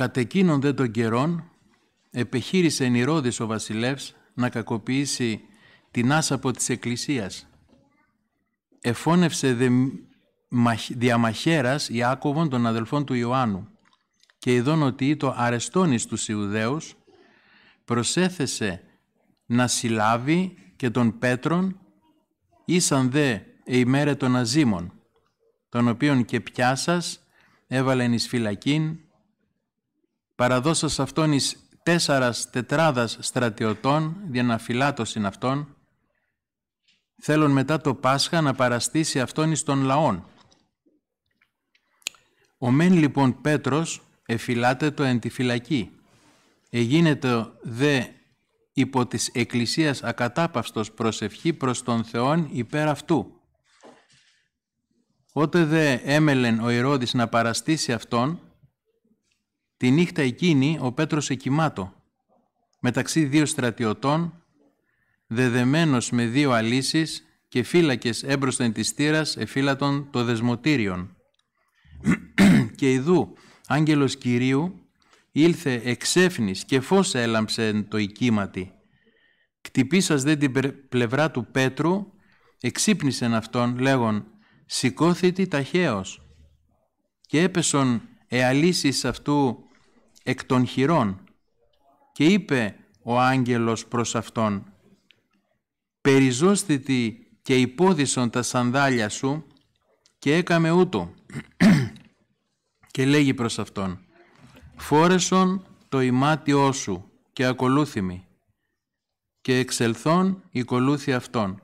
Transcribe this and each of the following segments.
Κατ' εκείνον δε των καιρών επεχείρησε ο βασιλεύς να κακοποιήσει την άσαπο της εκκλησίας. Εφώνευσε δε διαμαχέρας Ιάκωβον των αδελφών του Ιωάννου και ειδών ότι το αρεστόνης τους Ιουδαίους προσέθεσε να συλλάβει και τον Πέτρον ήσαν δε ημέρα των Αζίμων τον οποίον και πιάσας έβαλεν εις φυλακήν παραδώσας αυτόν εις τέσσαρας τετράδας στρατιωτών φυλάτωσιν αυτών, θέλων μετά το Πάσχα να παραστήσει αυτόν εις των λαών. Ο μεν λοιπόν Πέτρος εφυλάται το εν τη φυλακή, εγίνεται δε υπό της Εκκλησίας ακατάπαυστος προσευχή προς τον Θεόν υπέρ αυτού. Ότε δε έμελεν ο Ηρώδης να παραστήσει αυτόν, Τη νύχτα εκείνη ο Πέτρος εκοιμάτο, μεταξύ δύο στρατιωτών, δεδεμένος με δύο αλύσεις και φύλακες έμπροσθεν της θύρας εφύλατων το δεσμοτήριον. και ειδού άγγελος Κυρίου ήλθε εξέφνης και φως έλαμψε το οικίματι. Κτυπήσας δε την πλευρά του Πέτρου, εξύπνησεν αυτόν λέγον «Σηκώθητη ταχαίως» και έπεσον εαλύσεις αυτού εκ των χειρών και είπε ο άγγελος προς αυτόν περιζώστητη και υπόδισον τα σανδάλια σου και έκαμε ούτω» και λέγει προς αυτόν «Φόρεσον το ημάτιό σου και ακολούθημη και εξελθών η κολούθη αυτών»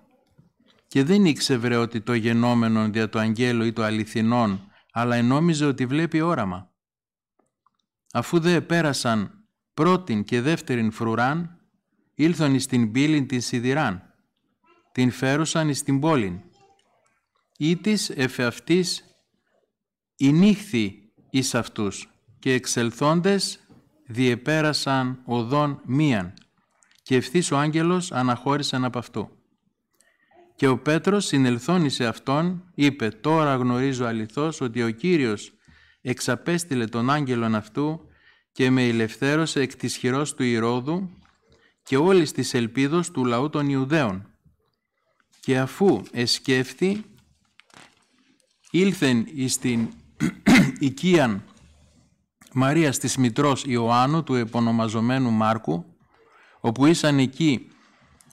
και δεν ήξευρε ότι το γενόμενον δια το αγγέλο ή το αληθινόν αλλά ενόμιζε ότι βλέπει όραμα Αφού δε πέρασαν πρώτην και δεύτερην φρουράν, ήλθον εις την πύλην την σιδηράν, την φέρουσαν εις την πόλην. Ή της εφεαυτής η εφ' αυτής η νυχθη εις αυτούς και εξελθόντες διεπέρασαν οδόν μίαν και ευθύς ο άγγελος αναχώρησαν από αυτού. Και ο Πέτρος συνελθώνησε αυτόν, είπε «Τώρα γνωρίζω αληθώς ότι ο Κύριος εξαπέστειλε τον άγγελον αυτού και με ελευθέρωσε εκ της χειρός του Ηρώδου και όλης της ελπίδος του λαού των Ιουδαίων. Και αφού εσκέφθη, ήλθεν εις την οικίαν Μαρίας της Μητρός Ιωάννου του επωνομαζομένου Μάρκου, όπου ήσαν εκεί,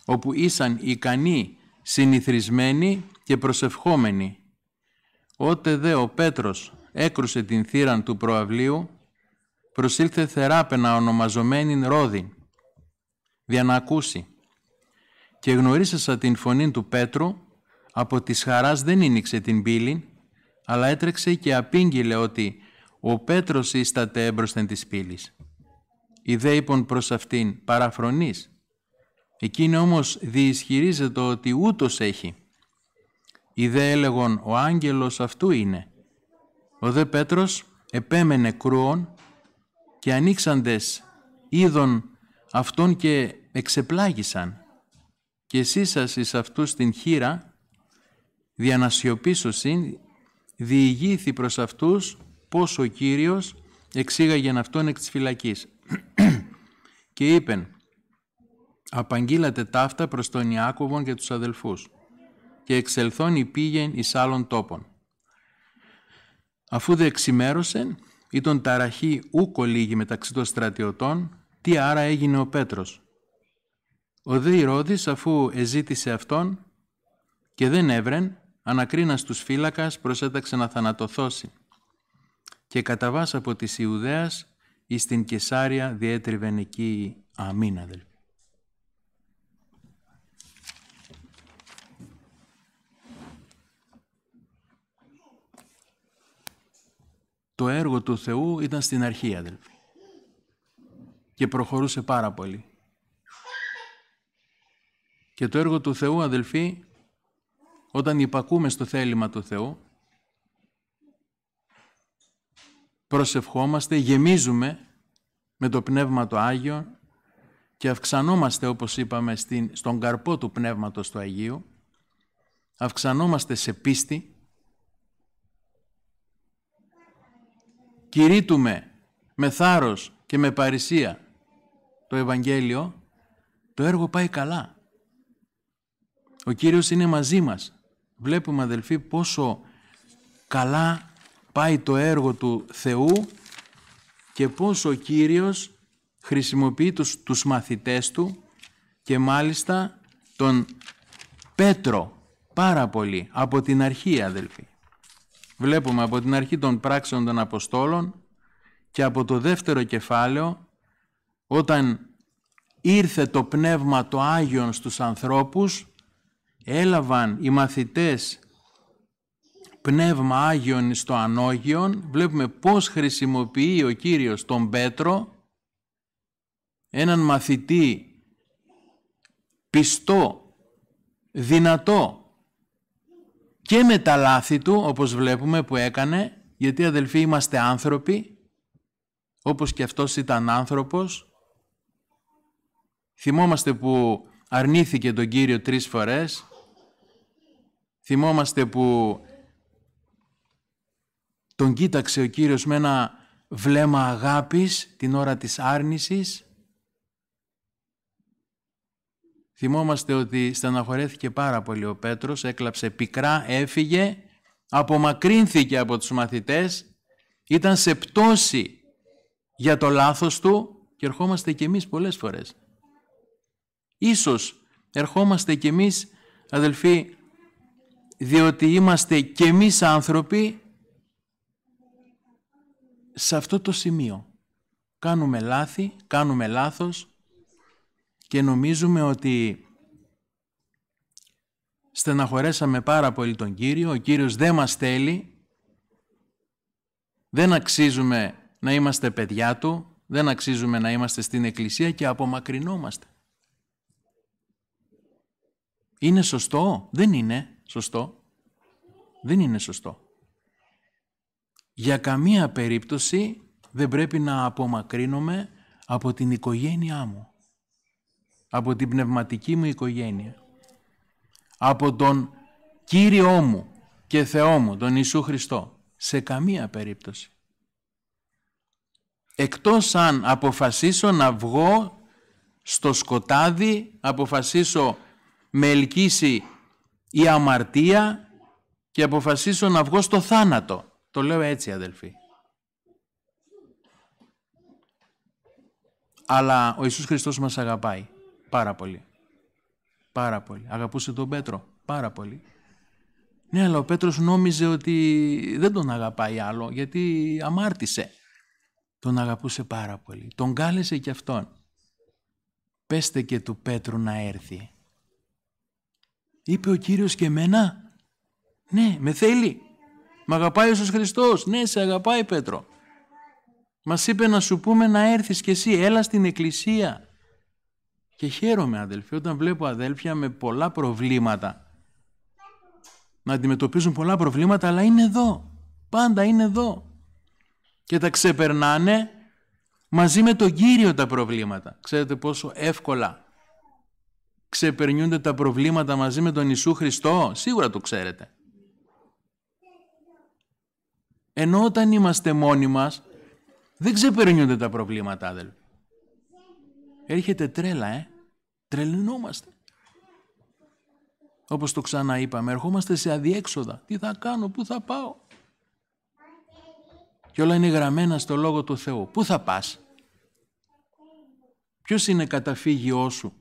όπου ήσαν ικανοί, συνηθρισμένοι και προσευχόμενοι. Ότε δε ο Πέτρος έκρουσε την θύραν του προαυλίου, προσήλθε θεράπαινα ονομαζομένη Ρόδη, για να ακούσει. Και γνωρίσασα την φωνή του Πέτρου, από τις χαράς δεν ίνιξε την πύλη, αλλά έτρεξε και απήγγειλε ότι «Ο Πέτρος ίσταται έμπροσθεν της πύλης». Η δε είπων προς αυτήν παραφρονής. Εκείνη όμως διησχυρίζεται ότι ούτως έχει. Ιδέ δε έλεγον «Ο άγγελος αυτού είναι» Ο δε Πέτρος επέμενε κρούων και ανοίξαντες είδων αυτών και εξεπλάγησαν. Και εσείς σας εις αυτούς την χείρα σιωπήσωσιν διηγήθη προς αυτούς πως ο Κύριος εξήγαγεν αυτόν εκ της φυλακής. και είπεν «Απαγγείλατε ταύτα προς τον Ιάκωβον και τους αδελφούς και εξελθόν υπήγεν πήγεν εις άλλων τόπων». Αφού δε ήταν ταραχή ούκο λίγη μεταξύ των στρατιωτών, τι άρα έγινε ο Πέτρος. Ο δε Ηρώδης αφού εζήτησε αυτόν και δεν έβρεν, ανακρίνας τους φύλακας προσέταξε να θανατοθώσει και κατά από της Ιουδαίας εις την Κεσάρια διέτριβεν εκεί αμήν αδελφοί. το έργο του Θεού ήταν στην αρχή, αδελφοί. Και προχωρούσε πάρα πολύ. Και το έργο του Θεού, αδελφοί, όταν υπακούμε στο θέλημα του Θεού, προσευχόμαστε, γεμίζουμε με το Πνεύμα το Άγιο και αυξανόμαστε, όπως είπαμε, στην, στον καρπό του Πνεύματος του Αγίου, αυξανόμαστε σε πίστη, κηρύττουμε με θάρρος και με παρησία το Ευαγγέλιο, το έργο πάει καλά. Ο Κύριος είναι μαζί μας. Βλέπουμε αδελφοί πόσο καλά πάει το έργο του Θεού και πόσο ο Κύριος χρησιμοποιεί τους, τους μαθητές του και μάλιστα τον Πέτρο πάρα πολύ από την αρχή αδελφοί. Βλέπουμε από την αρχή των πράξεων των Αποστόλων και από το δεύτερο κεφάλαιο όταν ήρθε το Πνεύμα το Άγιον στους ανθρώπους έλαβαν οι μαθητές Πνεύμα Άγιον στο Ανώγιον βλέπουμε πώς χρησιμοποιεί ο Κύριος τον Πέτρο έναν μαθητή πιστό, δυνατό και με τα λάθη του, όπως βλέπουμε που έκανε, γιατί αδελφοί είμαστε άνθρωποι, όπως και αυτός ήταν άνθρωπος. Θυμόμαστε που αρνήθηκε τον Κύριο τρεις φορές. Θυμόμαστε που τον κοίταξε ο Κύριος με ένα βλέμμα αγάπης την ώρα της άρνησης. Θυμόμαστε ότι στεναχωρέθηκε πάρα πολύ ο Πέτρος, έκλαψε πικρά, έφυγε, απομακρύνθηκε από τους μαθητές, ήταν σε πτώση για το λάθος του και ερχόμαστε κι εμείς πολλές φορές. Ίσως ερχόμαστε κι εμείς, αδελφοί, διότι είμαστε κι εμείς άνθρωποι σε αυτό το σημείο. Κάνουμε λάθη, κάνουμε λάθος, και νομίζουμε ότι στεναχωρέσαμε πάρα πολύ τον Κύριο, ο Κύριος δεν μας θέλει, δεν αξίζουμε να είμαστε παιδιά Του, δεν αξίζουμε να είμαστε στην Εκκλησία και απομακρυνόμαστε. Είναι σωστό, δεν είναι σωστό, δεν είναι σωστό. Για καμία περίπτωση δεν πρέπει να απομακρύνομαι από την οικογένειά μου από την πνευματική μου οικογένεια, από τον Κύριό μου και Θεό μου, τον Ιησού Χριστό, σε καμία περίπτωση. Εκτός αν αποφασίσω να βγω στο σκοτάδι, αποφασίσω με ελκύσει η αμαρτία και αποφασίσω να βγω στο θάνατο. Το λέω έτσι αδελφοί. Αλλά ο Ιησούς Χριστός μας αγαπάει. Πάρα πολύ. Πάρα πολύ. Αγαπούσε τον Πέτρο. Πάρα πολύ. Ναι, αλλά ο Πέτρος νόμιζε ότι δεν τον αγαπάει άλλο, γιατί αμάρτησε. Τον αγαπούσε πάρα πολύ. Τον κάλεσε και αυτόν. Πέστε και του Πέτρου να έρθει. Είπε ο Κύριος και εμένα Ναι, με θέλει. Μ' αγαπάει ο Χριστός. Ναι, σε αγαπάει Πέτρο. Μας είπε να σου πούμε να έρθεις και εσύ. Έλα στην εκκλησία. Και χαίρομαι, αδελφοί, όταν βλέπω αδέλφια με πολλά προβλήματα. Να αντιμετωπίζουν πολλά προβλήματα, αλλά είναι εδώ. Πάντα είναι εδώ. Και τα ξεπερνάνε μαζί με τον Κύριο τα προβλήματα. Ξέρετε πόσο εύκολα ξεπερνιούνται τα προβλήματα μαζί με τον Ιησού Χριστό. Σίγουρα το ξέρετε. Ενώ όταν είμαστε μόνοι μας, δεν ξεπερνιούνται τα προβλήματα, αδελφοί. Έρχεται τρέλα, ε. Τρελνόμαστε. Όπως το ξαναείπαμε, ερχόμαστε σε αδιέξοδα. Τι θα κάνω, πού θα πάω. Και όλα είναι γραμμένα στο Λόγο του Θεού. Πού θα πας. Ποιος είναι καταφύγιός σου.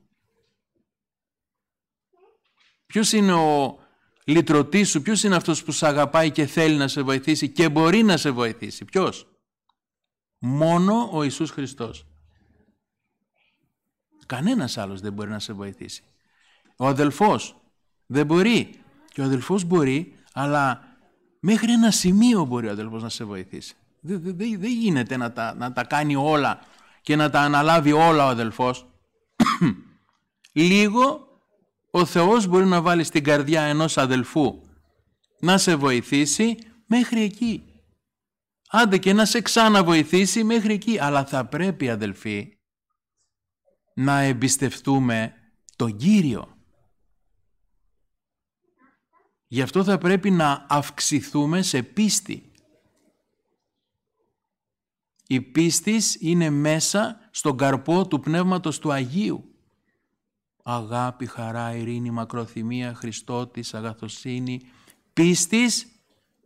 Ποιος είναι ο λυτρωτής σου. Ποιος είναι αυτός που σε αγαπάει και θέλει να σε βοηθήσει και μπορεί να σε βοηθήσει. Ποιος. Μόνο ο Ιησούς Χριστός. Κανένας άλλος δεν μπορεί να σε βοηθήσει. Ο αδελφός δεν μπορεί. Και ο αδελφός μπορεί, αλλά μέχρι ένα σημείο μπορεί ο αδελφός να σε βοηθήσει. Δεν γίνεται να τα, να τα κάνει όλα και να τα αναλάβει όλα ο αδελφός. Λίγο ο Θεός μπορεί να βάλει στην καρδιά ενός αδελφού να σε βοηθήσει μέχρι εκεί. Άντε και να σε ξαναβοηθήσει μέχρι εκεί. Αλλά θα πρέπει αδελφοί να εμπιστευτούμε τον Κύριο. Γι' αυτό θα πρέπει να αυξηθούμε σε πίστη. Η πίστης είναι μέσα στον καρπό του Πνεύματος του Αγίου. Αγάπη, χαρά, ειρήνη, μακροθυμία, Χριστότης, αγαθοσύνη, πίστης,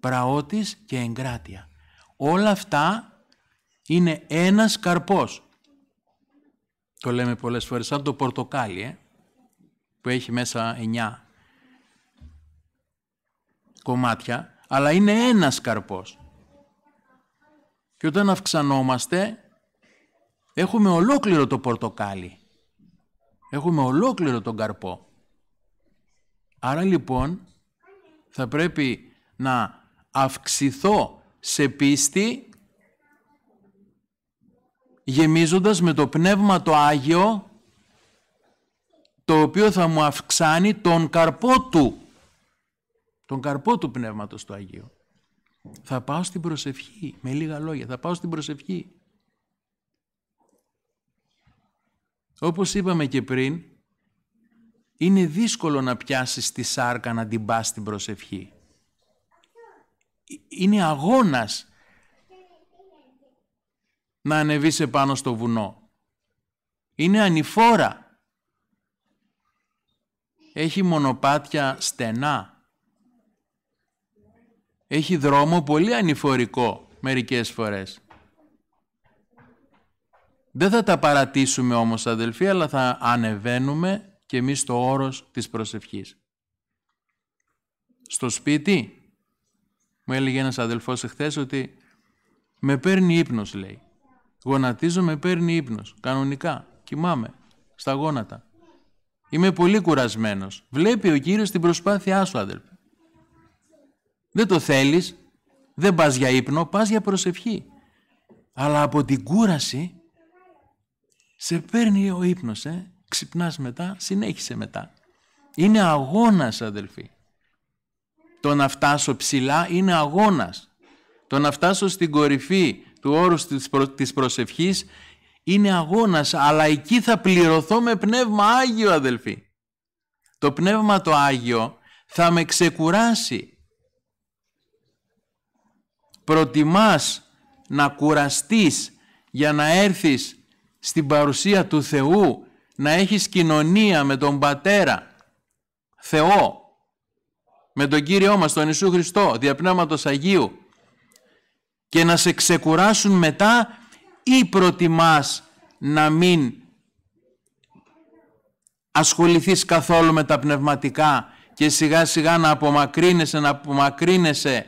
πραότης και εγκράτεια. Όλα αυτά είναι ένας καρπός το λέμε πολλές φορές, σαν το πορτοκάλι, ε, που έχει μέσα εννιά κομμάτια, αλλά είναι ένας καρπός. Και όταν αυξανόμαστε, έχουμε ολόκληρο το πορτοκάλι. Έχουμε ολόκληρο τον καρπό. Άρα λοιπόν, θα πρέπει να αυξηθώ σε πίστη γεμίζοντας με το Πνεύμα το Άγιο, το οποίο θα μου αυξάνει τον καρπό του, τον καρπό του Πνεύματος το Αγίο. Θα πάω στην προσευχή, με λίγα λόγια, θα πάω στην προσευχή. Όπως είπαμε και πριν, είναι δύσκολο να πιάσεις τη σάρκα να την πας στην προσευχή. Ε, είναι αγώνας να ανεβείς επάνω στο βουνό. Είναι ανηφόρα. Έχει μονοπάτια στενά. Έχει δρόμο πολύ ανηφορικό μερικές φορές. Δεν θα τα παρατήσουμε όμως αδελφοί, αλλά θα ανεβαίνουμε και εμείς το όρος της προσευχής. Στο σπίτι, μου έλεγε ένας αδελφός εχθές ότι με παίρνει ύπνος λέει. Γονατίζομαι, παίρνει ύπνος. Κανονικά. Κοιμάμαι. Στα γόνατα. Είμαι πολύ κουρασμένος. Βλέπει ο Κύριος την προσπάθειά σου, άδελφε. Δεν το θέλεις. Δεν πας για ύπνο, πας για προσευχή. Αλλά από την κούραση σε παίρνει ο ύπνος, ε. Ξυπνάς μετά, συνέχισε μετά. Είναι αγώνας, αδελφή. Το να φτάσω ψηλά είναι αγώνας. Το να φτάσω στην κορυφή του όρους της, προ, της προσευχής είναι αγώνας, αλλά εκεί θα πληρωθώ με πνεύμα Άγιο αδελφοί. Το πνεύμα το Άγιο θα με ξεκουράσει. Προτιμάς να κουραστείς για να έρθεις στην παρουσία του Θεού, να έχεις κοινωνία με τον Πατέρα, Θεό, με τον Κύριό μας, τον Ιησού Χριστό, δια Αγίου, και να σε ξεκουράσουν μετά ή προτιμάς να μην ασχοληθείς καθόλου με τα πνευματικά και σιγά σιγά να απομακρύνεσαι, να απομακρύνεσαι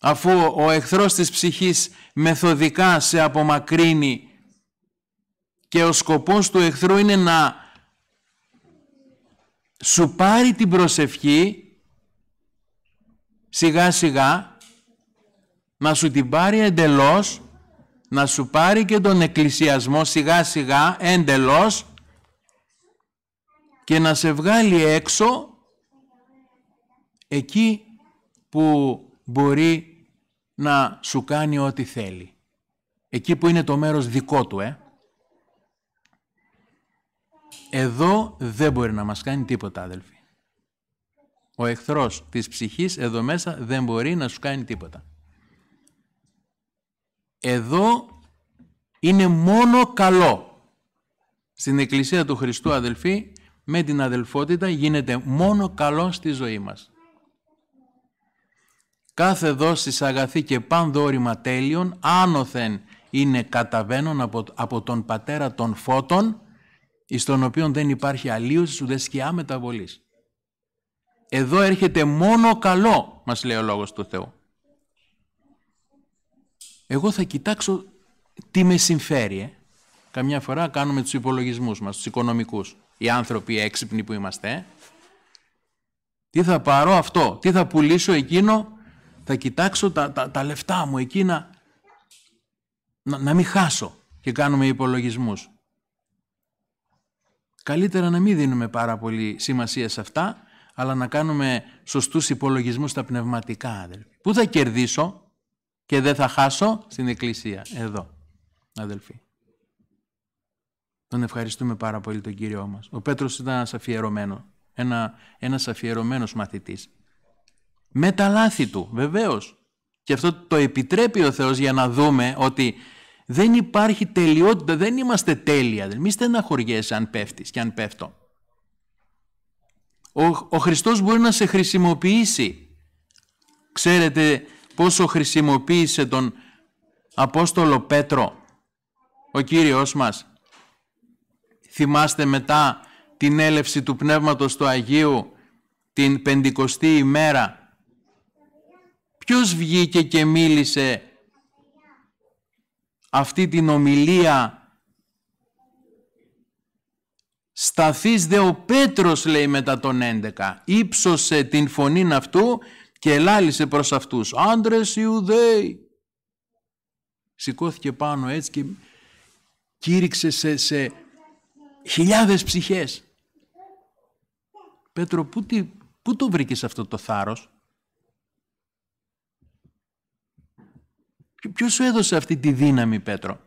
αφού ο εχθρός της ψυχής μεθοδικά σε απομακρύνει και ο σκοπός του εχθρού είναι να σου πάρει την προσευχή σιγά σιγά να σου την πάρει εντελώς, να σου πάρει και τον εκκλησιασμό σιγά σιγά εντελώς και να σε βγάλει έξω εκεί που μπορεί να σου κάνει ό,τι θέλει. Εκεί που είναι το μέρος δικό του, ε. Εδώ δεν μπορεί να μας κάνει τίποτα, αδελφοί. Ο εχθρός της ψυχής εδώ μέσα δεν μπορεί να σου κάνει τίποτα εδώ είναι μόνο καλό. Στην Εκκλησία του Χριστού αδελφοί, με την αδελφότητα γίνεται μόνο καλό στη ζωή μας. Κάθε δόση αγαθή και πάντο όρημα τέλειων, άνωθεν είναι καταβαίνον από, τον Πατέρα των Φώτων, εις τον οποίον δεν υπάρχει αλλίωσης ούτε σκιά μεταβολής. Εδώ έρχεται μόνο καλό, μας λέει ο Λόγος του Θεού εγώ θα κοιτάξω τι με συμφέρει. Ε. Καμιά φορά κάνουμε τους υπολογισμούς μας, τους οικονομικούς. Οι άνθρωποι έξυπνοι που είμαστε. Ε. Τι θα πάρω αυτό, τι θα πουλήσω εκείνο, θα κοιτάξω τα, τα, λεφτά μου εκείνα να, να μην χάσω και κάνουμε υπολογισμούς. Καλύτερα να μην δίνουμε πάρα πολύ σημασία σε αυτά, αλλά να κάνουμε σωστούς υπολογισμούς στα πνευματικά, αδελφοί. Πού θα κερδίσω, και δεν θα χάσω στην εκκλησία. Εδώ, αδελφοί. Τον ευχαριστούμε πάρα πολύ τον Κύριό μας. Ο Πέτρος ήταν ένας αφιερωμένος, ένα, ένας αφιερωμένος μαθητής. Με τα λάθη του, βεβαίως. Και αυτό το επιτρέπει ο Θεός για να δούμε ότι δεν υπάρχει τελειότητα, δεν είμαστε τέλεια. Μη στεναχωριέσαι αν πέφτεις και αν πέφτω. Ο, ο Χριστός μπορεί να σε χρησιμοποιήσει. Ξέρετε, πόσο χρησιμοποίησε τον Απόστολο Πέτρο ο Κύριος μας. Θυμάστε μετά την έλευση του Πνεύματος του Αγίου την πεντηκοστή ημέρα. Ποιος βγήκε και μίλησε αυτή την ομιλία «Σταθείς δε ο Πέτρος» λέει μετά τον 11. Υψώσε την φωνήν αυτού και ελάλησε προς αυτούς «Άντρες Ιουδαίοι». Σηκώθηκε πάνω έτσι και κήρυξε σε, σε χιλιάδες ψυχές. Πέτρο, πού, τι, πού το βρήκες αυτό το θάρρος. ποιο σου έδωσε αυτή τη δύναμη, Πέτρο.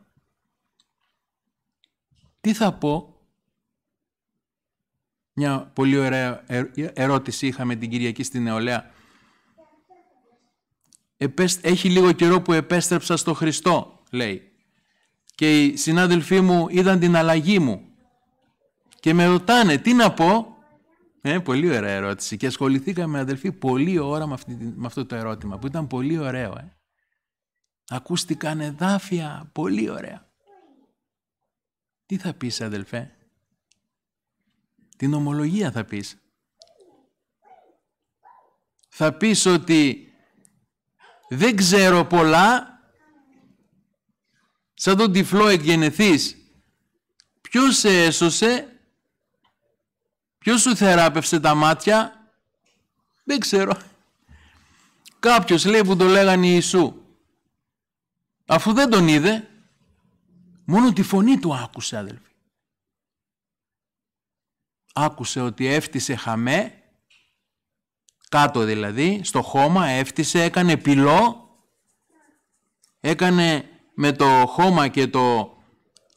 Τι θα πω. Μια πολύ ωραία ερώτηση είχαμε την Κυριακή στην Νεολαία έχει λίγο καιρό που επέστρεψα στο Χριστό, λέει. Και οι συνάδελφοί μου είδαν την αλλαγή μου και με ρωτάνε τι να πω. Ε, πολύ ωραία ερώτηση και ασχοληθήκαμε αδελφοί πολύ ώρα με, αυτή, αυτό το ερώτημα που ήταν πολύ ωραίο. Ε. Ακούστηκαν εδάφια, πολύ ωραία. Τι θα πεις αδελφέ, την ομολογία θα πεις. Θα πεις ότι δεν ξέρω πολλά, σαν τον τυφλό εκγενεθείς. Ποιος σε έσωσε, ποιος σου θεράπευσε τα μάτια, δεν ξέρω. Κάποιος λέει που το λέγανε Ιησού, αφού δεν τον είδε, μόνο τη φωνή του άκουσε αδελφοί. Άκουσε ότι έφτισε χαμέ κάτω δηλαδή, στο χώμα, έφτισε, έκανε πυλό, έκανε με το χώμα και το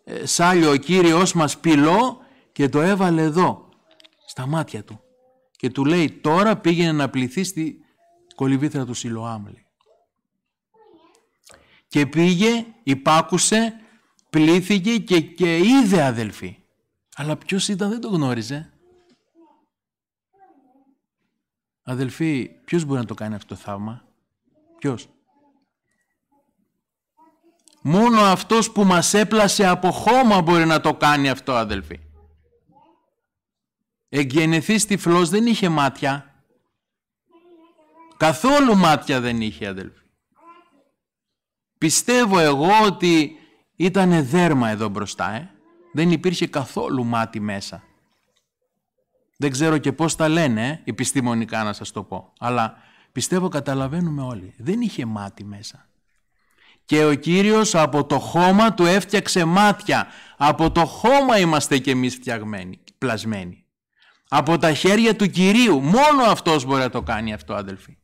ε, σάλιο ο Κύριος μας πυλό και το έβαλε εδώ, στα μάτια του. Και του λέει τώρα πήγαινε να πληθεί στη κολυβήθρα του Σιλοάμλη Και πήγε, υπάκουσε, πλήθηκε και, και είδε αδελφοί. Αλλά ποιος ήταν δεν το γνώριζε. Αδελφοί, ποιος μπορεί να το κάνει αυτό το θαύμα. Ποιος. Μόνο αυτός που μας έπλασε από χώμα μπορεί να το κάνει αυτό αδελφοί. Εγγενεθείς τυφλός δεν είχε μάτια. Καθόλου μάτια δεν είχε αδελφοί. Πιστεύω εγώ ότι ήταν δέρμα εδώ μπροστά. Ε. Δεν υπήρχε καθόλου μάτι μέσα. Δεν ξέρω και πώς τα λένε επιστημονικά να σας το πω. Αλλά πιστεύω καταλαβαίνουμε όλοι. Δεν είχε μάτι μέσα. Και ο Κύριος από το χώμα του έφτιαξε μάτια. Από το χώμα είμαστε κι εμείς φτιαγμένοι, πλασμένοι. Από τα χέρια του Κυρίου. Μόνο αυτός μπορεί να το κάνει αυτό αδελφοί.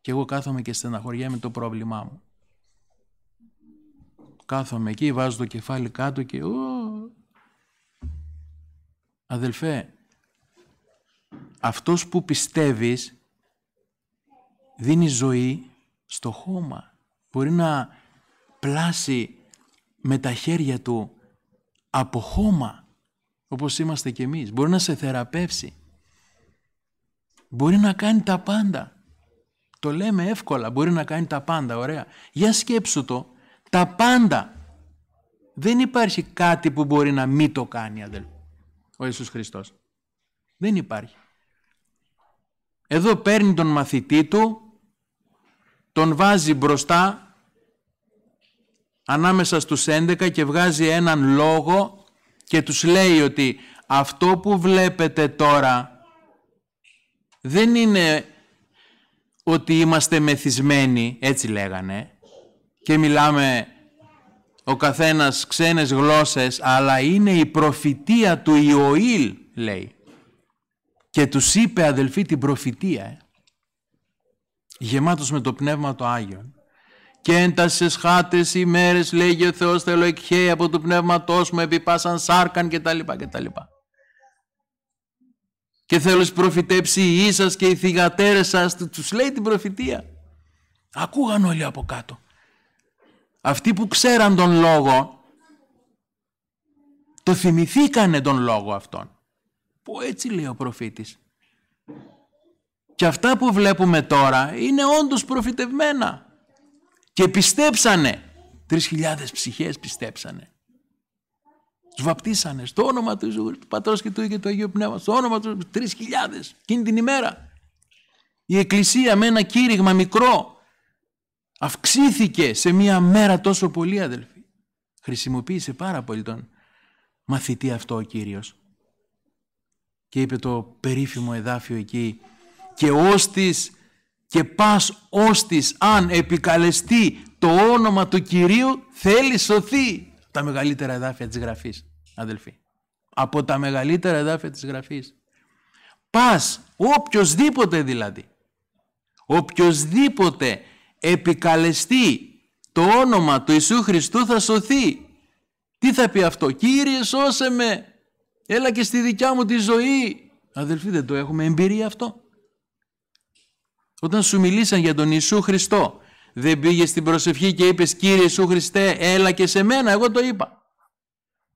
Και εγώ κάθομαι και στεναχωριέμαι το πρόβλημά μου. Κάθομαι εκεί, βάζω το κεφάλι κάτω και... αδελφέ, αυτός που πιστεύεις δίνει ζωή στο χώμα. Μπορεί να πλάσει με τα χέρια του από χώμα, όπως είμαστε κι εμείς. Μπορεί να σε θεραπεύσει. Μπορεί να κάνει τα πάντα. Το λέμε εύκολα, μπορεί να κάνει τα πάντα, ωραία. Για σκέψου το, τα πάντα. Δεν υπάρχει κάτι που μπορεί να μην το κάνει, Ο Ιησούς Χριστός. Δεν υπάρχει. Εδώ παίρνει τον μαθητή του, τον βάζει μπροστά ανάμεσα στους 11 και βγάζει έναν λόγο και τους λέει ότι αυτό που βλέπετε τώρα δεν είναι ότι είμαστε μεθυσμένοι, έτσι λέγανε, και μιλάμε ο καθένας ξένες γλώσσες, αλλά είναι η προφητεία του Ιωήλ, λέει και τους είπε αδελφοί την προφητεία ε. γεμάτος με το Πνεύμα το Άγιον και έντασες χάτες ημέρες λέγει ο Θεός θέλω εκχέει από το πνεύμα μου επί πάσαν σάρκαν κτλ. κτλ. Και θέλω προφητέψει η σας και οι θυγατέρες σας τους λέει την προφητεία. Ακούγαν όλοι από κάτω. Αυτοί που ξέραν τον λόγο το θυμηθήκανε τον λόγο αυτόν. Που έτσι λέει ο προφήτης. Και αυτά που βλέπουμε τώρα είναι όντως προφητευμένα. Και πιστέψανε. Τρεις χιλιάδες ψυχές πιστέψανε. Τους βαπτίσανε στο όνομα του, Ιησού, του Πατρός και του και του Αγίου Πνεύμα. Στο όνομα του, τρεις χιλιάδες. Εκείνη την ημέρα. Η εκκλησία με ένα κήρυγμα μικρό αυξήθηκε σε μία μέρα τόσο πολύ αδελφοί. Χρησιμοποίησε πάρα πολύ τον μαθητή αυτό ο Κύριος και είπε το περίφημο εδάφιο εκεί και ώστις και πας ώστις αν επικαλεστεί το όνομα του Κυρίου θέλεις σωθεί τα μεγαλύτερα εδάφια της Γραφής αδελφοί από τα μεγαλύτερα εδάφια της Γραφής πας οποιοδήποτε δηλαδή οποιοδήποτε επικαλεστεί το όνομα του Ιησού Χριστού θα σωθεί τι θα πει αυτό Κύριε σώσε με Έλα και στη δικιά μου τη ζωή. Αδελφοί, δεν το έχουμε εμπειρία αυτό. Όταν σου μιλήσαν για τον Ιησού Χριστό, δεν πήγες στην προσευχή και είπες «Κύριε Ιησού Χριστέ, έλα και σε μένα». Εγώ το είπα.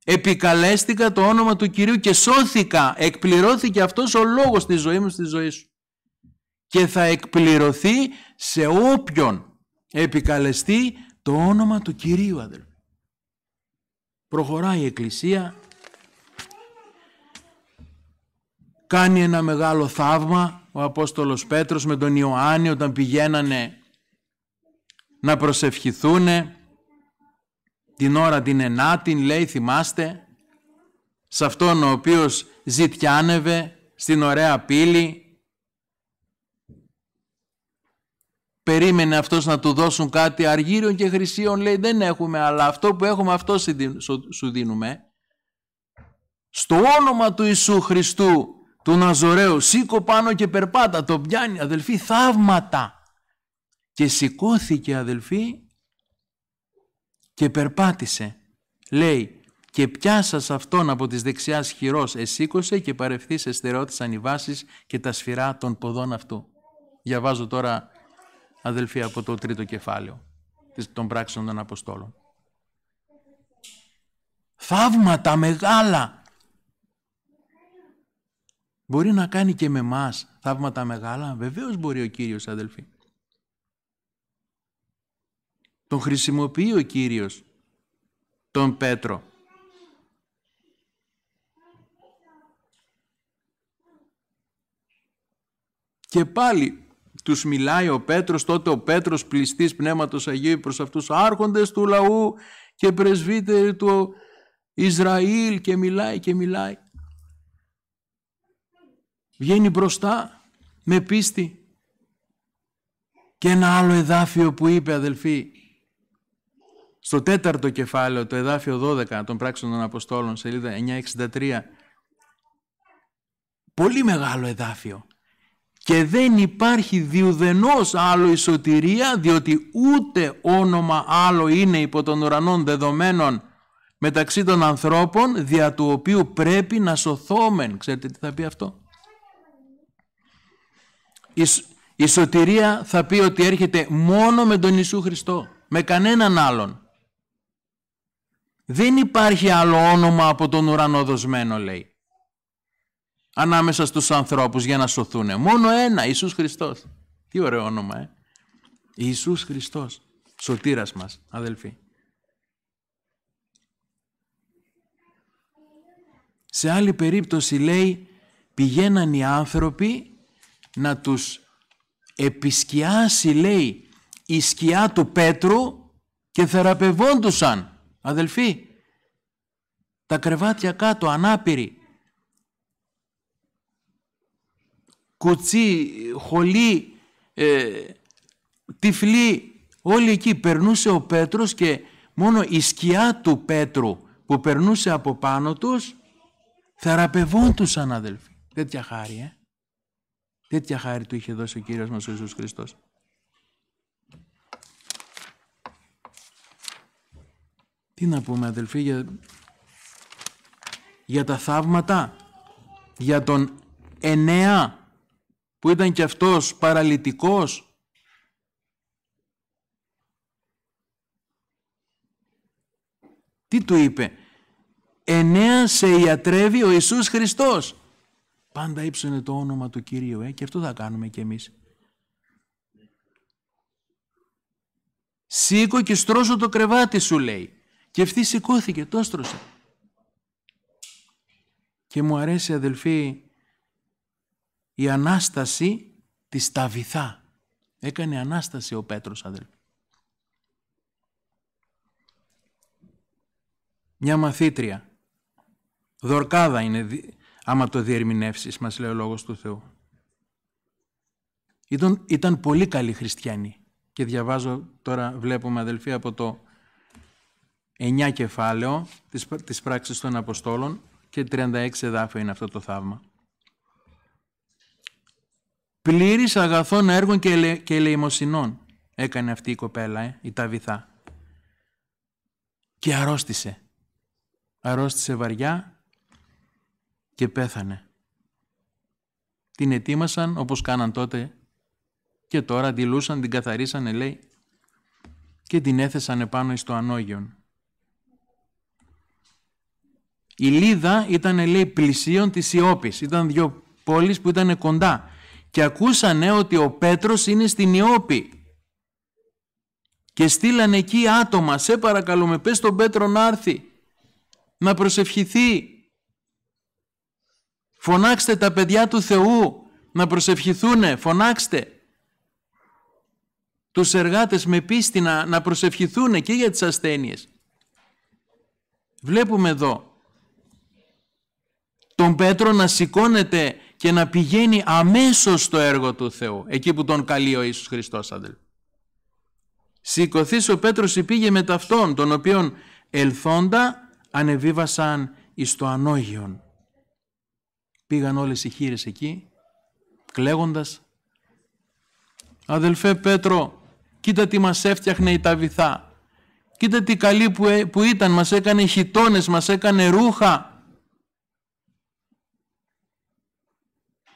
Επικαλέστηκα το όνομα του Κυρίου και σώθηκα. Εκπληρώθηκε αυτός ο λόγος στη ζωή μου, στη ζωή σου. Και θα εκπληρωθεί σε όποιον επικαλεστεί το όνομα του Κυρίου, αδελφοί. Προχωράει η Εκκλησία κάνει ένα μεγάλο θαύμα ο Απόστολος Πέτρος με τον Ιωάννη όταν πηγαίνανε να προσευχηθούν την ώρα την ενάτη λέει θυμάστε σε αυτόν ο οποίος ζητιάνευε στην ωραία πύλη περίμενε αυτός να του δώσουν κάτι αργύριον και χρυσίων λέει δεν έχουμε αλλά αυτό που έχουμε αυτό σου δίνουμε στο όνομα του Ιησού Χριστού του Ναζωρέου. Σήκω πάνω και περπάτα, το πιάνει αδελφοί θαύματα. Και σηκώθηκε αδελφοί και περπάτησε. Λέει και πιάσας αυτόν από τις δεξιάς χειρός εσήκωσε και παρευθείς οι ανιβάσεις και τα σφυρά των ποδών αυτού. Διαβάζω τώρα αδελφοί από το τρίτο κεφάλαιο των πράξεων των Αποστόλων. Θαύματα μεγάλα Μπορεί να κάνει και με εμάς θαύματα μεγάλα. Βεβαίως μπορεί ο Κύριος αδελφοί. Τον χρησιμοποιεί ο Κύριος τον Πέτρο. Και πάλι τους μιλάει ο Πέτρος, τότε ο Πέτρος πληστής Πνεύματος Αγίου προς αυτούς άρχοντες του λαού και πρεσβύτεροι του Ισραήλ και μιλάει και μιλάει βγαίνει μπροστά με πίστη. Και ένα άλλο εδάφιο που είπε αδελφοί, στο τέταρτο κεφάλαιο, το εδάφιο 12 των πράξεων των Αποστόλων, σελίδα 963, πολύ μεγάλο εδάφιο. Και δεν υπάρχει διουδενός άλλο η σωτηρία, διότι ούτε όνομα άλλο είναι υπό των ουρανών δεδομένων μεταξύ των ανθρώπων, δια του οποίου πρέπει να σωθόμεν. Ξέρετε τι θα πει αυτό η σωτηρία θα πει ότι έρχεται μόνο με τον Ιησού Χριστό, με κανέναν άλλον. Δεν υπάρχει άλλο όνομα από τον ουρανό δοσμένο, λέει, ανάμεσα στους ανθρώπους για να σωθούν. Μόνο ένα, Ιησούς Χριστός. Τι ωραίο όνομα, ε. Ιησούς Χριστός, σωτήρας μας, αδελφοί. Σε άλλη περίπτωση λέει πηγαίναν οι άνθρωποι να τους επισκιάσει λέει η σκιά του Πέτρου και θεραπευόντουσαν αδελφοί τα κρεβάτια κάτω ανάπηροι κουτσί, χολί, ε, τυφλή όλοι εκεί περνούσε ο Πέτρος και μόνο η σκιά του Πέτρου που περνούσε από πάνω τους θεραπευόντουσαν αδελφοί τέτοια χάρη ε. Τέτοια χάρη του είχε δώσει ο Κύριος μας ο Ιησούς Χριστός. Τι να πούμε αδελφοί για, για τα θαύματα, για τον εννέα που ήταν και αυτός παραλυτικός, Τι του είπε. Εννέα σε ιατρεύει ο Ιησούς Χριστός. Πάντα ύψωνε το όνομα του Κυρίου ε, και αυτό θα κάνουμε κι εμείς. Σήκω και στρώσω το κρεβάτι σου λέει. Και αυτή σηκώθηκε, το έστρωσε. Και μου αρέσει αδελφοί η Ανάσταση της Ταβιθά. Έκανε Ανάσταση ο Πέτρος αδελφοί. Μια μαθήτρια. Δορκάδα είναι, άμα το διερμηνεύσεις, μας λέει ο Λόγος του Θεού. Ήταν, πολύ καλοί χριστιανοί. Και διαβάζω τώρα, βλέπουμε αδελφοί, από το 9 κεφάλαιο της, της πράξης των Αποστόλων και 36 εδάφια είναι αυτό το θαύμα. Πλήρης αγαθών έργων και, ελε, και ελεημοσυνών έκανε αυτή η κοπέλα, ε, η Ταβιθά. Και αρρώστησε. Αρρώστησε βαριά και πέθανε. Την ετοίμασαν όπως κάναν τότε και τώρα διλούσαν, την καθαρίσανε λέει και την έθεσαν επάνω στο ανώγιον. Η Λίδα ήταν λέει πλησίον της Ιώπης, ήταν δυο πόλεις που ήταν κοντά και ακούσανε ότι ο Πέτρος είναι στην Ιώπη και στείλανε εκεί άτομα, σε παρακαλούμε πες τον Πέτρο να έρθει, να προσευχηθεί Φωνάξτε τα παιδιά του Θεού να προσευχηθούνε. φωνάξτε. Τους εργάτες με πίστη να, να προσευχηθούν και για τις ασθένειες. Βλέπουμε εδώ τον Πέτρο να σηκώνεται και να πηγαίνει αμέσως στο έργο του Θεού, εκεί που τον καλεί ο Ιησούς Χριστός, αδελφοί. Σηκωθείς ο Πέτρος υπήγε με ταυτόν, τον οποίον ελθόντα ανεβίβασαν εις το ανώγιον. Πήγαν όλες οι χείρες εκεί, κλαίγοντας. «Αδελφέ Πέτρο, κοίτα τι μας έφτιαχνε η Ταβιθά. Κοίτα τι καλή που, ε, που ήταν, μας έκανε χιτώνες, μας έκανε ρούχα».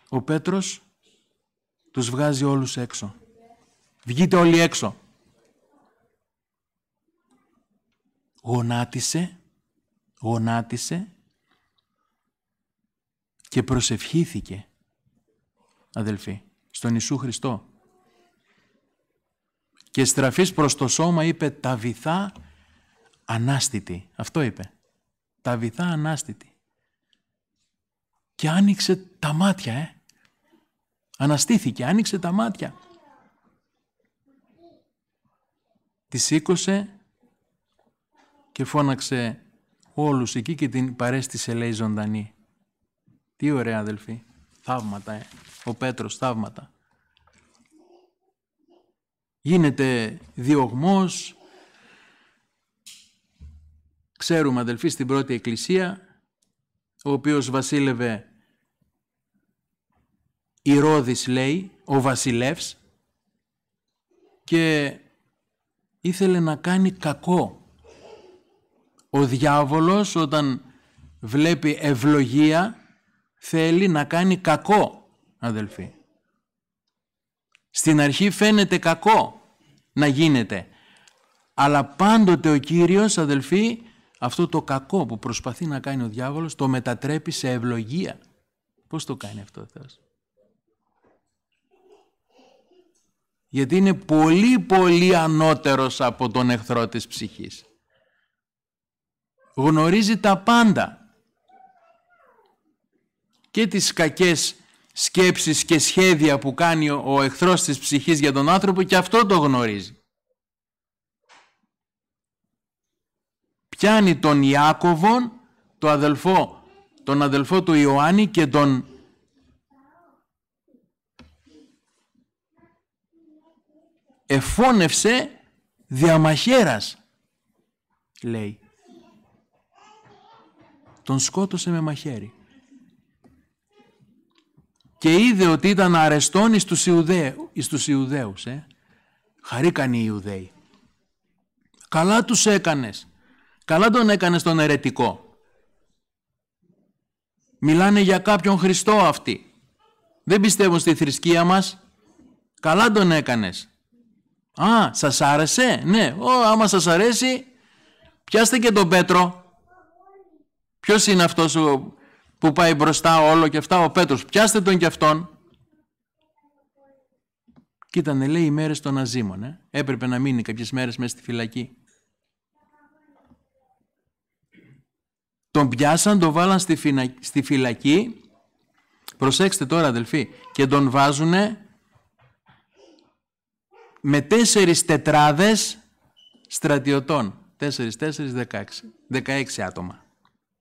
Ο Πέτρος τους βγάζει όλους έξω. Βγείτε όλοι έξω. Γονάτισε, γονάτισε και προσευχήθηκε, αδελφοί, στον Ιησού Χριστό. Και στραφής προς το σώμα είπε «Τα βυθά ανάστητη». Αυτό είπε. «Τα βυθά ανάστητη». Και άνοιξε τα μάτια, ε. Αναστήθηκε, άνοιξε τα μάτια. Τη σήκωσε και φώναξε όλους εκεί και την παρέστησε λέει ζωντανή. Τι ωραία, αδελφοί. Θαύματα, ε. Ο Πέτρος, θαύματα. Γίνεται διωγμός. Ξέρουμε, αδελφοί, στην πρώτη εκκλησία, ο οποίος βασίλευε η λέει, ο βασιλεύς, και ήθελε να κάνει κακό. Ο διάβολος, όταν βλέπει ευλογία, θέλει να κάνει κακό, αδελφοί. Στην αρχή φαίνεται κακό να γίνεται. Αλλά πάντοτε ο Κύριος, αδελφοί, αυτό το κακό που προσπαθεί να κάνει ο διάβολος, το μετατρέπει σε ευλογία. Πώς το κάνει αυτό ο Θεός. Γιατί είναι πολύ πολύ ανώτερος από τον εχθρό της ψυχής. Γνωρίζει τα πάντα και τις κακές σκέψεις και σχέδια που κάνει ο εχθρός της ψυχής για τον άνθρωπο και αυτό το γνωρίζει. Πιάνει τον Ιάκωβον, τον αδελφό, τον αδελφό του Ιωάννη και τον εφώνευσε διαμαχέρας, λέει. Τον σκότωσε με μαχαίρι και είδε ότι ήταν αρεστόν εις τους, Ιουδαίου, Ιουδαίους. Ε. Χαρήκαν οι Ιουδαίοι. Καλά τους έκανες. Καλά τον έκανες τον ερετικό. Μιλάνε για κάποιον Χριστό αυτοί. Δεν πιστεύουν στη θρησκεία μας. Καλά τον έκανες. Α, σας άρεσε. Ναι, Ω, άμα σας αρέσει, πιάστε και τον Πέτρο. Ποιος είναι αυτός ο που πάει μπροστά όλο και αυτά, ο Πέτρος, πιάστε τον και αυτόν. Κοίτανε λέει, οι μέρες των Αζήμων. Ε. Έπρεπε να μείνει κάποιες μέρες μέσα στη φυλακή. Τον πιάσαν, τον βάλαν στη, φυλακή. Προσέξτε τώρα, αδελφοί. Και τον βάζουνε με τέσσερις τετράδες στρατιωτών. Τέσσερις, τέσσερις, δεκαέξι. Δεκαέξι άτομα.